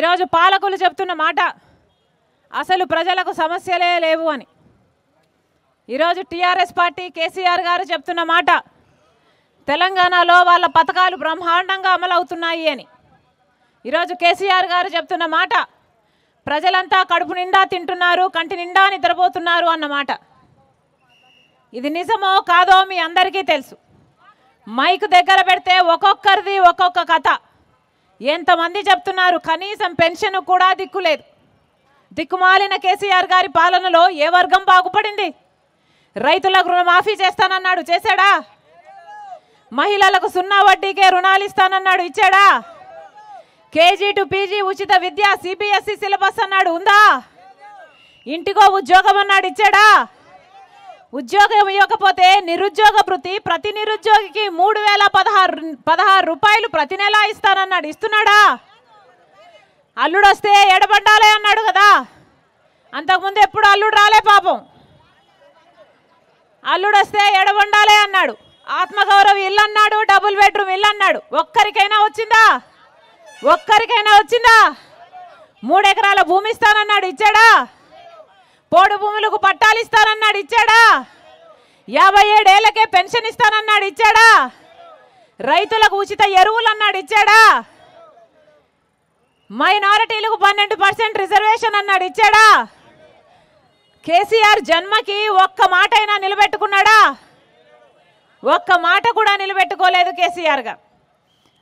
ఈరోజు పాలకులు చెప్తున్న మాట అసలు ప్రజలకు సమస్యలే లేవు అని ఈరోజు టీఆర్ఎస్ పార్టీ కేసీఆర్ గారు చెప్తున్న మాట తెలంగాణలో వాళ్ళ పథకాలు బ్రహ్మాండంగా అమలవుతున్నాయి అని ఈరోజు కేసీఆర్ గారు చెప్తున్న మాట ప్రజలంతా కడుపు నిండా తింటున్నారు కంటి నిండా నిద్రపోతున్నారు అన్నమాట ఇది నిజమో కాదో మీ అందరికీ తెలుసు మైక్ దగ్గర పెడితే ఒక్కొక్కరిది ఒక్కొక్క కథ ఎంతమంది చెప్తున్నారు కనీసం పెన్షన్ కూడా దిక్కులేదు దిక్కుమాలిన కేసీఆర్ గారి పాలనలో ఏ వర్గం బాగుపడింది రైతులకు రుణమాఫీ చేస్తానన్నాడు చేశాడా మహిళలకు సున్నా వడ్డీకే రుణాలు ఇస్తానన్నాడు ఇచ్చాడా కేజీ టు పీజీ ఉచిత విద్య సిబిఎస్ఈ సిలబస్ అన్నాడు ఉందా ఇంటికో ఉద్యోగం అన్నాడు ఇచ్చాడా ఉద్యోగం ఇవ్వకపోతే నిరుద్యోగ వృత్తి ప్రతి నిరుద్యోగికి మూడు వేల పదహారు పదహారు రూపాయలు ప్రతి నెల ఇస్తానన్నాడు ఇస్తున్నాడా అల్లుడు వస్తే ఎడబడ్డాలే అన్నాడు కదా అంతకుముందు ఎప్పుడు అల్లుడు రాలే పాపం అల్లుడు వస్తే ఎడబండాలే అన్నాడు ఆత్మగౌరవం ఇల్లు అన్నాడు డబుల్ బెడ్రూమ్ ఇల్లు అన్నాడు ఒక్కరికైనా వచ్చిందా ఒక్కరికైనా వచ్చిందా మూడెకరాల భూమి ఇస్తానన్నాడు ఇచ్చాడా పోడు భూములకు పట్టాలు ఇస్తానన్నాడు ఇచ్చాడా యాభై ఏడేళ్లకే పెన్షన్ ఇస్తానన్నాడు ఇచ్చాడా రైతులకు ఉచిత ఎరువులు అన్నాడు ఇచ్చాడా మైనారిటీలకు పన్నెండు పర్సెంట్ రిజర్వేషన్ అన్నాడు ఇచ్చాడా కేసీఆర్ జన్మకి ఒక్క మాట అయినా నిలబెట్టుకున్నాడా ఒక్క మాట కూడా నిలబెట్టుకోలేదు కేసీఆర్గా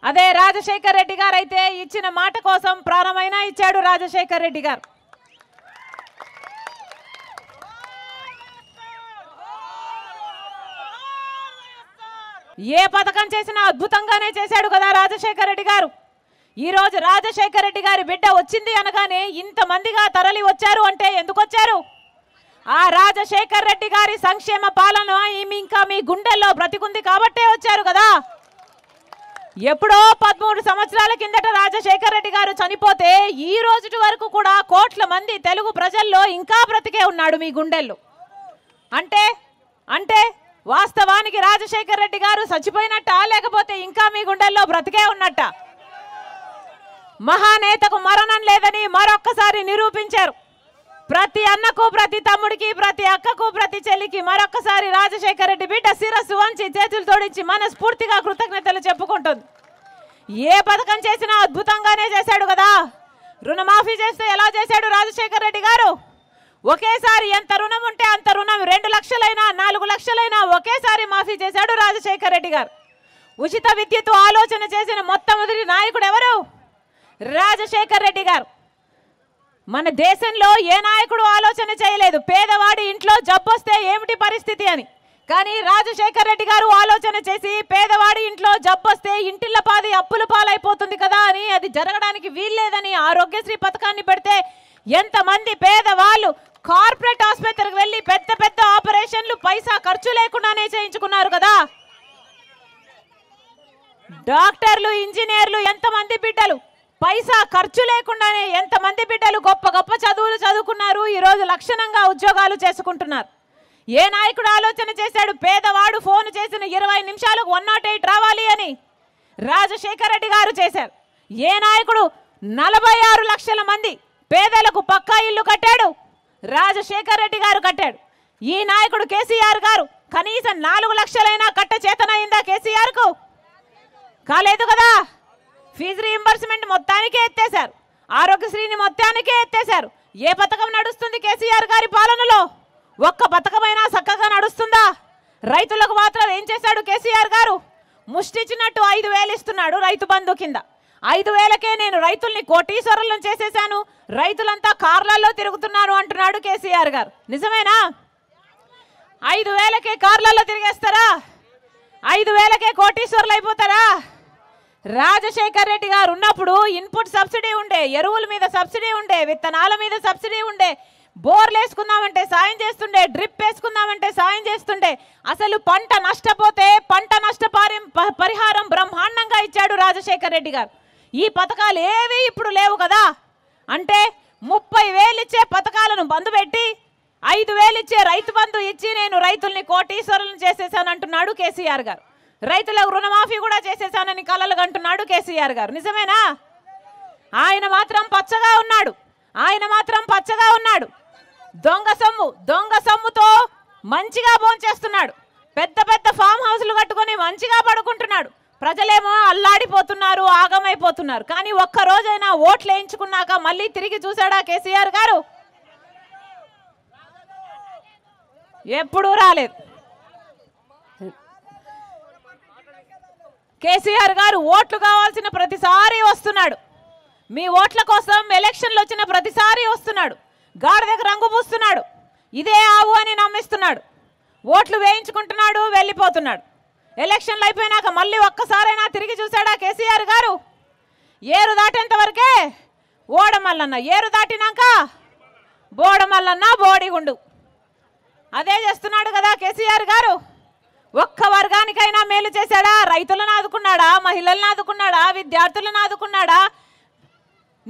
అదే రాజశేఖర్ రెడ్డి గారు అయితే ఇచ్చిన మాట కోసం ప్రాణమైనా ఇచ్చాడు రాజశేఖర్ రెడ్డి గారు ఏ పథకం చేసినా అద్భుతంగానే చేశాడు కదా రాజశేఖర రెడ్డి గారు ఈరోజు రాజశేఖర రెడ్డి గారి బిడ్డ వచ్చింది అనగానే ఇంతమందిగా తరలి వచ్చారు అంటే ఎందుకు వచ్చారు ఆ రాజశేఖర రెడ్డి గారి సంక్షేమ పాలన ఇంకా మీ గుండెల్లో బ్రతికుంది కాబట్టే వచ్చారు కదా ఎప్పుడో పదమూడు సంవత్సరాల కిందట రాజశేఖర రెడ్డి గారు చనిపోతే ఈ రోజు వరకు కూడా కోట్ల మంది తెలుగు ప్రజల్లో ఇంకా బ్రతికే ఉన్నాడు మీ గుండెల్లో అంటే అంటే వాస్తవానికి రాజశేఖర్ రెడ్డి గారు చచ్చిపోయినట్ట లేకపోతే ఇంకా మీ గుండెల్లో బ్రతికే ఉన్నట్ట మహానేతకు మరణం లేదని మరొక్కసారి నిరూపించారు ప్రతి అన్నకు ప్రతి తమ్ముడికి ప్రతి అక్కకు ప్రతి చెల్లికి మరొక్కసారి రాజశేఖర రెడ్డి బిడ్డ శిరస్సు వంచి చేతులు తోడించి మనస్ఫూర్తిగా కృతజ్ఞతలు చెప్పుకుంటుంది ఏ పథకం చేసినా అద్భుతంగానే చేశాడు కదా రుణమాఫీ చేస్తే ఎలా చేశాడు రాజశేఖర రెడ్డి గారు ఒకేసారి ఎంత రుణం ఉంటే అంత రుణం రెండు లక్షలైనా నాలుగు లక్షలైనా ఒకేసారి మాఫీ చేశాడు రాజశేఖర్ రెడ్డి గారు ఉచిత విద్యతో ఆలోచన చేసిన మొట్టమొదటి నాయకుడు ఎవరు రాజశేఖర్ రెడ్డి గారు మన దేశంలో ఏ నాయకుడు ఆలోచన చేయలేదు పేదవాడి ఇంట్లో జబ్బొస్తే ఏమిటి పరిస్థితి అని కానీ రాజశేఖర్ రెడ్డి గారు ఆలోచన చేసి పేదవాడి ఇంట్లో జబ్బొస్తే ఇంటిల్ల పాది అప్పుల పాలైపోతుంది కదా అని అది జరగడానికి వీల్లేదని ఆరోగ్యశ్రీ పథకాన్ని పెడితే ఎంతమంది పేదవాళ్ళు కార్పొరేట్ ఆసుపత్రికి వెళ్ళి పెద్ద పెద్ద ఆపరేషన్లు పైసా ఖర్చు లేకుండానే చేయించుకున్నారు కదా డాక్టర్లు ఇంజనీర్లు ఎంతమంది బిడ్డలు పైసా ఖర్చు లేకుండానే ఎంతమంది బిడ్డలు గొప్ప గొప్ప చదువులు చదువుకున్నారు ఈరోజు లక్షణంగా ఉద్యోగాలు చేసుకుంటున్నారు ఏ నాయకుడు ఆలోచన చేశాడు పేదవాడు ఫోన్ చేసిన ఇరవై నిమిషాలకు వన్ నాట్ ఎయిట్ రావాలి అని రాజశేఖర రెడ్డి గారు చేశారు ఏ నాయకుడు నలభై ఆరు లక్షల మంది పేదలకు పక్కా ఇల్లు కట్టాడు రాజశేఖర్ రెడ్డి గారు కట్టాడు ఈ నాయకుడు కేసీఆర్ గారు కనీసం నాలుగు లక్షలైనా కట్ట చేతనైందా కేసీఆర్కు కాలేదు కదా ఫీజు రీఎంబర్స్మెంట్ మొత్తానికే ఎత్తేశారు ఆరోగ్యశ్రీని మొత్తానికే ఎత్తేశారు ఏ పథకం నడుస్తుంది కేసీఆర్ గారి పాలనలో ఒక్క పథకమైనా చక్కగా నడుస్తుందా రైతులకు మాత్రం ఏం చేశాడు కేసీఆర్ గారు ముష్టిచ్చినట్టు ఐదు వేలు ఇస్తున్నాడు రైతు బంధు కింద ఐదు వేలకే నేను రైతుల్ని కోటీశ్వరులను చేసేసాను రైతులంతా కార్లలో తిరుగుతున్నారు అంటున్నాడు కేసీఆర్ గారు నిజమేనా ఐదు వేలకే కార్లలో తిరిగేస్తారా ఐదు వేలకే కోటీశ్వరులు అయిపోతారా రాజశేఖర్ రెడ్డి గారు ఉన్నప్పుడు ఇన్పుట్ సబ్సిడీ ఉండే ఎరువుల మీద సబ్సిడీ ఉండే విత్తనాల మీద సబ్సిడీ ఉండే బోర్లు వేసుకుందామంటే సాయం చేస్తుండే డ్రిప్ వేసుకుందామంటే సాయం చేస్తుండే అసలు పంట నష్టపోతే పంట నష్టపారి పరిహారం బ్రహ్మాండంగా ఇచ్చాడు రాజశేఖర్ రెడ్డి గారు ఈ పథకాలు ఏవి ఇప్పుడు లేవు కదా అంటే ముప్పై వేలు ఇచ్చే పథకాలను బంద్ పెట్టి ఐదు వేలు ఇచ్చే రైతు బంధు ఇచ్చి నేను రైతుల్ని కోటీశ్వరులను చేసేసాను అంటున్నాడు కేసీఆర్ గారు రైతులకు రుణమాఫీ కూడా చేసేసానని కలలు అంటున్నాడు కేసీఆర్ గారు నిజమేనా ఆయన మాత్రం పచ్చగా ఉన్నాడు ఆయన మాత్రం పచ్చగా ఉన్నాడు దొంగ సొమ్ము దొంగ సొమ్ముతో మంచిగా భోంచేస్తున్నాడు పెద్ద పెద్ద ఫామ్ హౌస్లు కట్టుకుని మంచిగా పడుకుంటున్నాడు ప్రజలేమో అల్లాడిపోతున్నారు ఆగమైపోతున్నారు కానీ ఒక్క రోజైనా ఓట్లు వేయించుకున్నాక మళ్ళీ తిరిగి చూశాడా కేసీఆర్ గారు ఎప్పుడూ రాలేదు కేసీఆర్ గారు ఓట్లు కావాల్సిన ప్రతిసారి వస్తున్నాడు మీ ఓట్ల కోసం ఎలక్షన్లు వచ్చిన ప్రతిసారి వస్తున్నాడు దగ్గర రంగు పూస్తున్నాడు ఇదే ఆవు అని నమ్మిస్తున్నాడు ఓట్లు వేయించుకుంటున్నాడు వెళ్ళిపోతున్నాడు ఎలక్షన్లు అయిపోయినాక మళ్ళీ ఒక్కసారైనా తిరిగి చూశాడా కేసీఆర్ గారు ఏరు దాటేంత వరకే ఓడమల్లన్న ఏరు దాటినాక బోడమల్లన్న బోడిగుండు అదే చేస్తున్నాడు కదా కేసీఆర్ గారు ఒక్క వర్గానికైనా మేలు చేశాడా రైతులను ఆదుకున్నాడా మహిళలను ఆదుకున్నాడా విద్యార్థులను ఆదుకున్నాడా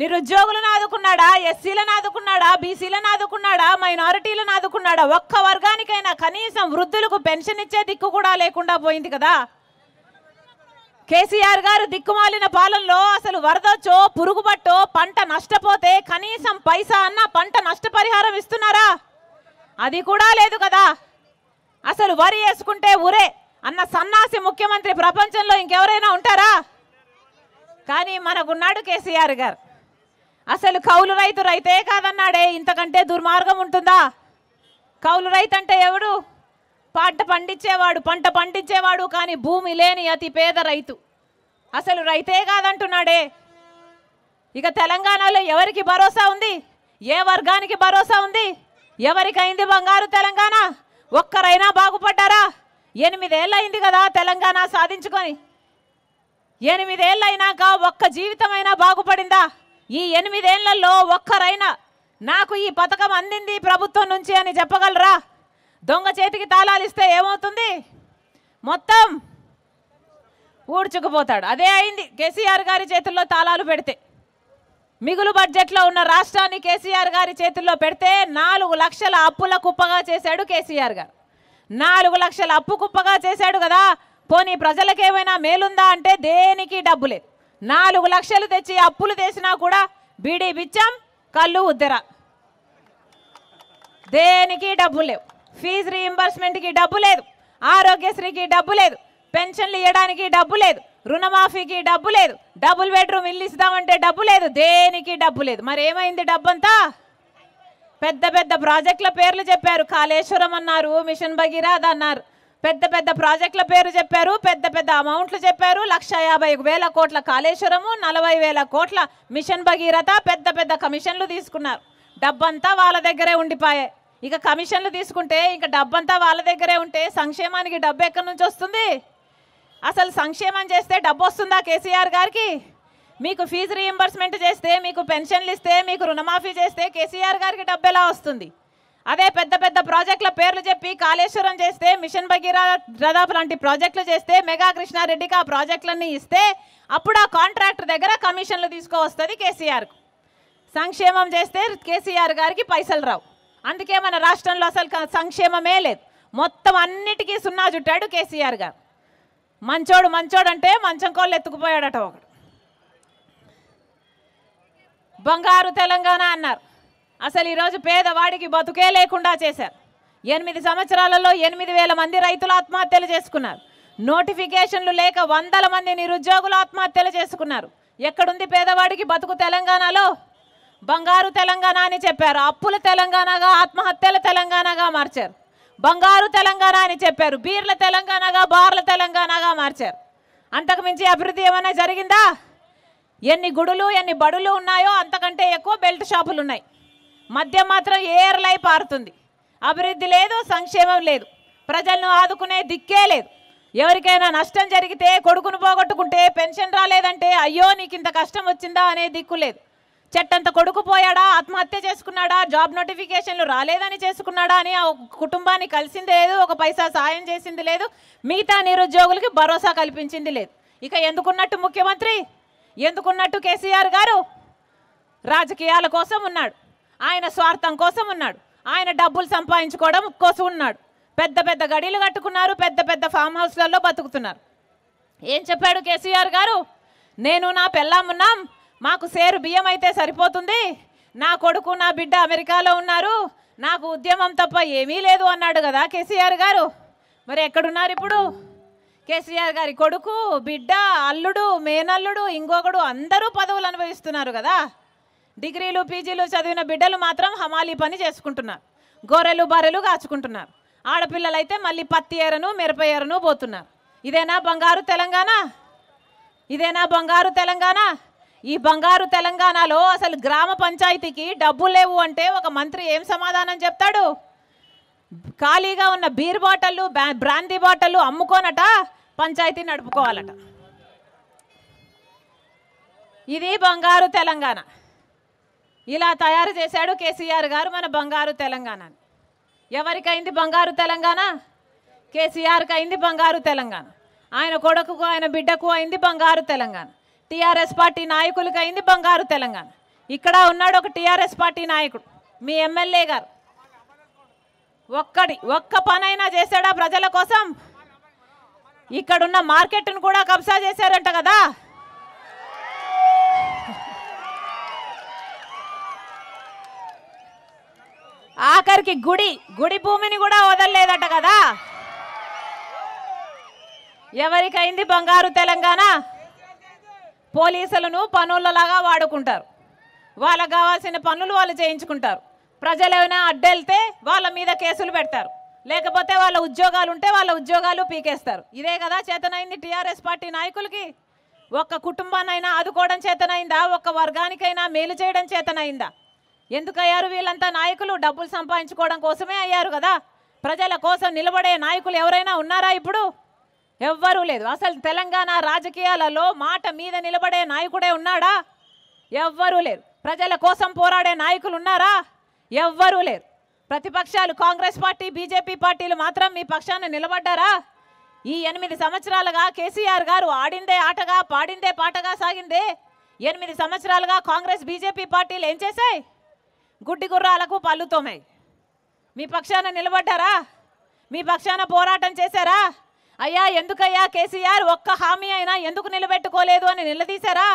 నిరుద్యోగులను ఆదుకున్నాడా ఎస్సీలను ఆదుకున్నాడా బీసీలను ఆదుకున్నాడా మైనారిటీలను ఆదుకున్నాడా ఒక్క వర్గానికైనా కనీసం వృద్ధులకు పెన్షన్ ఇచ్చే దిక్కు కూడా లేకుండా పోయింది కదా కేసీఆర్ గారు దిక్కుమాలిన పాలనలో అసలు వరదొచ్చో పురుగుబట్టో పంట నష్టపోతే కనీసం పైసా అన్న పంట నష్టపరిహారం ఇస్తున్నారా అది కూడా లేదు కదా అసలు వరి వేసుకుంటే ఉరే అన్న సన్నాసి ముఖ్యమంత్రి ప్రపంచంలో ఇంకెవరైనా ఉంటారా కానీ మనకున్నాడు కేసీఆర్ గారు అసలు కౌలు రైతు రైతే కాదన్నాడే ఇంతకంటే దుర్మార్గం ఉంటుందా కౌలు రైతు అంటే ఎవడు పంట పండించేవాడు పంట పండించేవాడు కానీ భూమి లేని అతి పేద రైతు అసలు రైతే కాదంటున్నాడే ఇక తెలంగాణలో ఎవరికి భరోసా ఉంది ఏ వర్గానికి భరోసా ఉంది ఎవరికైంది బంగారు తెలంగాణ ఒక్కరైనా బాగుపడ్డారా ఎనిమిదేళ్ళయింది కదా తెలంగాణ సాధించుకొని ఎనిమిదేళ్ళైనాక ఒక్క జీవితమైనా బాగుపడిందా ఈ ఎనిమిదేళ్లలో ఒక్కరైనా నాకు ఈ పథకం అందింది ప్రభుత్వం నుంచి అని చెప్పగలరా దొంగ చేతికి తాళాలు ఇస్తే ఏమవుతుంది మొత్తం ఊడ్చుకుపోతాడు అదే అయింది కేసీఆర్ గారి చేతుల్లో తాళాలు పెడితే మిగులు బడ్జెట్లో ఉన్న రాష్ట్రాన్ని కేసీఆర్ గారి చేతుల్లో పెడితే నాలుగు లక్షల అప్పుల కుప్పగా చేశాడు కేసీఆర్ గారు నాలుగు లక్షల అప్పు కుప్పగా చేశాడు కదా పోనీ ప్రజలకేమైనా మేలుందా అంటే దేనికి డబ్బు లేదు నాలుగు లక్షలు తెచ్చి అప్పులు తెసినా కూడా బీడీ బిచ్చం కళ్ళు ఉద్దర దేనికి డబ్బు లేవు ఫీజు రీఎంబర్స్మెంట్కి డబ్బు లేదు ఆరోగ్యశ్రీకి డబ్బు లేదు పెన్షన్లు ఇవ్వడానికి డబ్బు లేదు రుణమాఫీకి డబ్బు లేదు డబుల్ బెడ్రూమ్ ఇల్లు ఇస్తామంటే డబ్బు లేదు దేనికి డబ్బు లేదు మరి ఏమైంది డబ్బంతా పెద్ద పెద్ద ప్రాజెక్టుల పేర్లు చెప్పారు కాళేశ్వరం అన్నారు మిషన్ భగీరథ అన్నారు పెద్ద పెద్ద ప్రాజెక్టుల పేరు చెప్పారు పెద్ద పెద్ద అమౌంట్లు చెప్పారు లక్ష యాభై వేల కోట్ల కాళేశ్వరము నలభై వేల కోట్ల మిషన్ భగీరథ పెద్ద పెద్ద కమిషన్లు తీసుకున్నారు డబ్బంతా వాళ్ళ దగ్గరే ఉండిపోయాయి ఇక కమిషన్లు తీసుకుంటే ఇక డబ్బంతా వాళ్ళ దగ్గరే ఉంటే సంక్షేమానికి డబ్బు ఎక్కడి నుంచి వస్తుంది అసలు సంక్షేమం చేస్తే డబ్బు వస్తుందా కేసీఆర్ గారికి మీకు ఫీజు రీఎంబర్స్మెంట్ చేస్తే మీకు పెన్షన్లు ఇస్తే మీకు రుణమాఫీ చేస్తే కేసీఆర్ గారికి డబ్బు ఎలా వస్తుంది అదే పెద్ద పెద్ద ప్రాజెక్టుల పేర్లు చెప్పి కాళేశ్వరం చేస్తే మిషన్ భగీరథ లాంటి ప్రాజెక్టులు చేస్తే మెగా కృష్ణారెడ్డికి ఆ ప్రాజెక్టులన్నీ ఇస్తే అప్పుడు ఆ కాంట్రాక్టర్ దగ్గర కమిషన్లు తీసుకువస్తుంది కేసీఆర్కు సంక్షేమం చేస్తే కేసీఆర్ గారికి పైసలు రావు అందుకే మన రాష్ట్రంలో అసలు సంక్షేమమే లేదు మొత్తం అన్నిటికీ సున్నా చుట్టాడు కేసీఆర్ గారు మంచోడు మంచోడు అంటే మంచం కోళ్ళు ఎత్తుకుపోయాడట ఒకడు బంగారు తెలంగాణ అన్నారు అసలు ఈరోజు పేదవాడికి బతుకే లేకుండా చేశారు ఎనిమిది సంవత్సరాలలో ఎనిమిది వేల మంది రైతులు ఆత్మహత్యలు చేసుకున్నారు నోటిఫికేషన్లు లేక వందల మంది నిరుద్యోగులు ఆత్మహత్యలు చేసుకున్నారు ఎక్కడుంది పేదవాడికి బతుకు తెలంగాణలో బంగారు తెలంగాణ అని చెప్పారు అప్పుల తెలంగాణగా ఆత్మహత్యల తెలంగాణగా మార్చారు బంగారు తెలంగాణ అని చెప్పారు బీర్ల తెలంగాణగా బార్ల తెలంగాణగా మార్చారు అంతకు మించి అభివృద్ధి ఏమైనా జరిగిందా ఎన్ని గుడులు ఎన్ని బడులు ఉన్నాయో అంతకంటే ఎక్కువ బెల్ట్ షాపులు ఉన్నాయి మద్యం మాత్రం ఏర్లై పారుతుంది అభివృద్ధి లేదు సంక్షేమం లేదు ప్రజలను ఆదుకునే దిక్కే లేదు ఎవరికైనా నష్టం జరిగితే కొడుకును పోగొట్టుకుంటే పెన్షన్ రాలేదంటే అయ్యో నీకు ఇంత కష్టం వచ్చిందా అనే దిక్కు లేదు చెట్టంత కొడుకు పోయాడా ఆత్మహత్య చేసుకున్నాడా జాబ్ నోటిఫికేషన్లు రాలేదని చేసుకున్నాడా అని ఆ కుటుంబాన్ని కలిసింది లేదు ఒక పైసా సాయం చేసింది లేదు మిగతా నిరుద్యోగులకి భరోసా కల్పించింది లేదు ఇక ఎందుకున్నట్టు ముఖ్యమంత్రి ఎందుకున్నట్టు కేసీఆర్ గారు రాజకీయాల కోసం ఉన్నాడు ఆయన స్వార్థం కోసం ఉన్నాడు ఆయన డబ్బులు సంపాదించుకోవడం కోసం ఉన్నాడు పెద్ద పెద్ద గడీలు కట్టుకున్నారు పెద్ద పెద్ద ఫామ్ హౌస్లలో బతుకుతున్నారు ఏం చెప్పాడు కేసీఆర్ గారు నేను నా పెళ్ళామున్నాం మాకు సేరు బియ్యం అయితే సరిపోతుంది నా కొడుకు నా బిడ్డ అమెరికాలో ఉన్నారు నాకు ఉద్యమం తప్ప ఏమీ లేదు అన్నాడు కదా కేసీఆర్ గారు మరి ఎక్కడున్నారు ఇప్పుడు కేసీఆర్ గారి కొడుకు బిడ్డ అల్లుడు మేనల్లుడు ఇంకొకడు అందరూ పదవులు అనుభవిస్తున్నారు కదా డిగ్రీలు పీజీలు చదివిన బిడ్డలు మాత్రం హమాలీ పని చేసుకుంటున్నారు గొర్రెలు బర్రెలు కాచుకుంటున్నారు అయితే మళ్ళీ పత్తి ఎరను మిరప ఎరను పోతున్నారు ఇదేనా బంగారు తెలంగాణ ఇదేనా బంగారు తెలంగాణ ఈ బంగారు తెలంగాణలో అసలు గ్రామ పంచాయతీకి డబ్బులు లేవు అంటే ఒక మంత్రి ఏం సమాధానం చెప్తాడు ఖాళీగా ఉన్న బీర్ బాటళ్ళు బ్రాందీ బాటళ్ళు అమ్ముకోనట పంచాయతీ నడుపుకోవాలట ఇది బంగారు తెలంగాణ ఇలా తయారు చేశాడు కేసీఆర్ గారు మన బంగారు తెలంగాణ ఎవరికైంది బంగారు తెలంగాణ కేసీఆర్కి అయింది బంగారు తెలంగాణ ఆయన కొడుకుకు ఆయన బిడ్డకు అయింది బంగారు తెలంగాణ టీఆర్ఎస్ పార్టీ నాయకులకు అయింది బంగారు తెలంగాణ ఇక్కడ ఉన్నాడు ఒక టీఆర్ఎస్ పార్టీ నాయకుడు మీ ఎమ్మెల్యే గారు ఒక్కడి ఒక్క పనైనా చేశాడా ప్రజల కోసం ఇక్కడున్న మార్కెట్ను కూడా కబ్జా చేశారంట కదా ఆయనకి గుడి గుడి భూమిని కూడా వదలలేదట కదా ఎవరికైంది బంగారు తెలంగాణ పోలీసులను పనులలాగా వాడుకుంటారు వాళ్ళకు కావాల్సిన పనులు వాళ్ళు చేయించుకుంటారు ప్రజలు ఏమైనా అడ్డెళ్తే వాళ్ళ మీద కేసులు పెడతారు లేకపోతే వాళ్ళ ఉద్యోగాలు ఉంటే వాళ్ళ ఉద్యోగాలు పీకేస్తారు ఇదే కదా చేతనైంది టీఆర్ఎస్ పార్టీ నాయకులకి ఒక్క కుటుంబానైనా ఆదుకోవడం చేతనైందా ఒక్క వర్గానికైనా మేలు చేయడం చేతనైందా ఎందుకు అయ్యారు వీళ్ళంతా నాయకులు డబ్బులు సంపాదించుకోవడం కోసమే అయ్యారు కదా ప్రజల కోసం నిలబడే నాయకులు ఎవరైనా ఉన్నారా ఇప్పుడు ఎవ్వరూ లేదు అసలు తెలంగాణ రాజకీయాలలో మాట మీద నిలబడే నాయకుడే ఉన్నాడా ఎవ్వరూ లేరు ప్రజల కోసం పోరాడే నాయకులు ఉన్నారా ఎవ్వరూ లేరు ప్రతిపక్షాలు కాంగ్రెస్ పార్టీ బీజేపీ పార్టీలు మాత్రం మీ పక్షాన్ని నిలబడ్డారా ఈ ఎనిమిది సంవత్సరాలుగా కేసీఆర్ గారు ఆడిందే ఆటగా పాడిందే పాటగా సాగిందే ఎనిమిది సంవత్సరాలుగా కాంగ్రెస్ బీజేపీ పార్టీలు ఏం చేశాయి గుడ్డి గుర్రాలకు పల్లుతోమై మీ పక్షాన నిలబడ్డారా మీ పక్షాన పోరాటం చేశారా అయ్యా ఎందుకయ్యా కేసీఆర్ ఒక్క హామీ అయినా ఎందుకు నిలబెట్టుకోలేదు అని నిలదీశారా